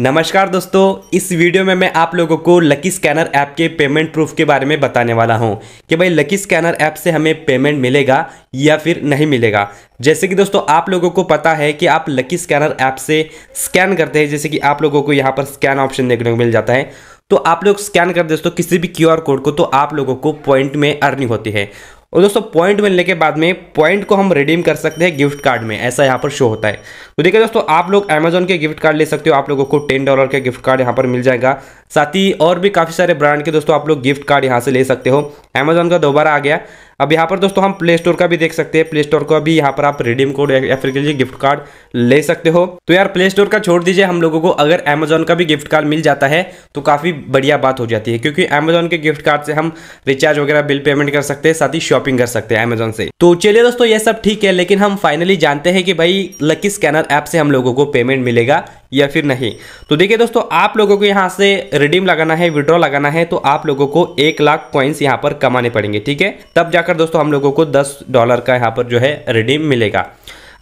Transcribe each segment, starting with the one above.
नमस्कार दोस्तों इस वीडियो में मैं आप लोगों को लकी स्कैनर ऐप के पेमेंट प्रूफ के बारे में बताने वाला हूं कि भाई लकी स्कैनर ऐप से हमें पेमेंट मिलेगा या फिर नहीं मिलेगा जैसे कि दोस्तों आप लोगों को पता है कि आप लकी स्कैनर ऐप से स्कैन करते हैं जैसे कि आप लोगों को यहाँ पर स्कैन ऑप्शन देखने को मिल जाता है तो आप लोग स्कैन कर दोस्तों किसी भी क्यू कोड को तो आप लोगों को पॉइंट में अर्निंग होती है और दोस्तों पॉइंट मिलने के बाद में पॉइंट को हम रिडीम कर सकते हैं गिफ्ट कार्ड में ऐसा यहाँ पर शो होता है तो देखिए दोस्तों आप लोग अमेजोन के गिफ्ट कार्ड ले सकते हो आप लोगों को टेन डॉलर का गिफ्ट कार्ड यहाँ पर मिल जाएगा साथ ही और भी काफ़ी सारे ब्रांड के दोस्तों आप लोग गिफ्ट कार्ड यहाँ से ले सकते हो अमेजोन का दोबारा आ गया अब यहाँ पर दोस्तों हम प्ले स्टोर का भी देख सकते हैं प्ले स्टोर का भी यहाँ पर आप रिडीम कोड या फिर गिफ्ट कार्ड ले सकते हो तो यार प्ले स्टोर का छोड़ दीजिए हम लोगों को अगर अमेजोन का भी गिफ्ट कार्ड मिल जाता है तो काफ़ी बढ़िया बात हो जाती है क्योंकि अमेजोन के गिफ्ट कार्ड से हम रिचार्ज वगैरह बिल पेमेंट कर सकते हैं साथ ही शॉपिंग कर सकते हैं अमेजोन से तो चलिए दोस्तों ये सब ठीक है लेकिन हम फाइनली जानते हैं कि भाई लकी स्कैनर ऐप से हम लोगों को पेमेंट मिलेगा या फिर नहीं तो देखिए दोस्तों आप लोगों को यहाँ से रिडीम लगाना है विड्रॉ लगाना है तो आप लोगों को एक लाख कॉइन्स यहाँ पर कमाने पड़ेंगे ठीक है तब जाकर दोस्तों हम लोगों को दस डॉलर का यहाँ पर जो है रिडीम मिलेगा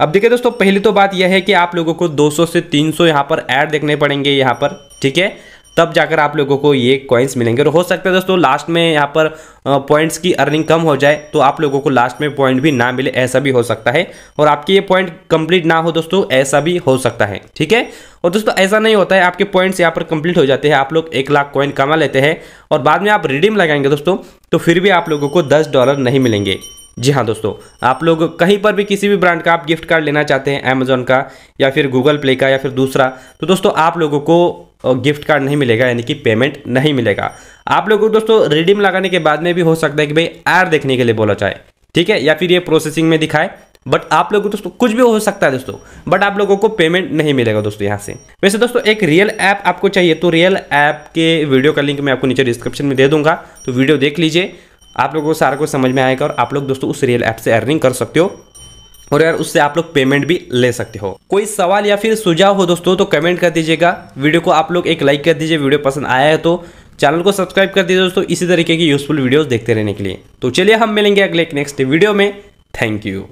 अब देखिए दोस्तों पहली तो बात यह है कि आप लोगों को 200 से 300 सौ यहाँ पर एड देखने पड़ेंगे यहाँ पर ठीक है तब जाकर आप लोगों को ये कॉइन्स मिलेंगे और हो सकता है दोस्तों लास्ट में यहाँ पर पॉइंट्स की अर्निंग कम हो जाए तो आप लोगों को लास्ट में पॉइंट भी ना मिले ऐसा भी हो सकता है और आपके ये पॉइंट कंप्लीट ना हो दोस्तों ऐसा भी हो सकता है ठीक है और दोस्तों ऐसा नहीं होता है आपके पॉइंट्स यहाँ पर कंप्लीट हो जाते हैं आप लोग एक लाख कॉइन कमा लेते हैं और बाद में आप रिडीम लगाएंगे दोस्तों तो फिर भी आप लोगों को दस डॉलर नहीं मिलेंगे जी हाँ दोस्तों आप लोग कहीं पर भी किसी भी ब्रांड का आप गिफ्ट कार्ड लेना चाहते हैं अमेजोन का या फिर गूगल प्ले का या फिर दूसरा तो दोस्तों आप लोगों को गिफ्ट कार्ड नहीं मिलेगा यानी कि पेमेंट नहीं मिलेगा आप लोगों को दोस्तों रिडीम लगाने के बाद में भी हो सकता है कि भाई एड देखने के लिए बोला जाए ठीक है या फिर ये प्रोसेसिंग में दिखाए बट आप लोगों को दोस्तों कुछ भी हो सकता है दोस्तों बट आप लोगों को पेमेंट नहीं मिलेगा दोस्तों यहाँ से वैसे दोस्तों एक रियल ऐप आपको चाहिए तो रियल ऐप के वीडियो का लिंक मैं आपको नीचे डिस्क्रिप्शन में दे दूंगा तो वीडियो देख लीजिए आप लोगों को सारा कुछ समझ में आएगा और आप लोग दोस्तों उस रियल ऐप से अर्निंग कर सकते हो और यार उससे आप लोग पेमेंट भी ले सकते हो कोई सवाल या फिर सुझाव हो दोस्तों तो कमेंट कर दीजिएगा वीडियो को आप लोग एक लाइक कर दीजिए वीडियो पसंद आया है तो चैनल को सब्सक्राइब कर दीजिए दोस्तों इसी तरीके की यूजफुल वीडियोस देखते रहने के लिए तो चलिए हम मिलेंगे अगले नेक्स्ट वीडियो में थैंक यू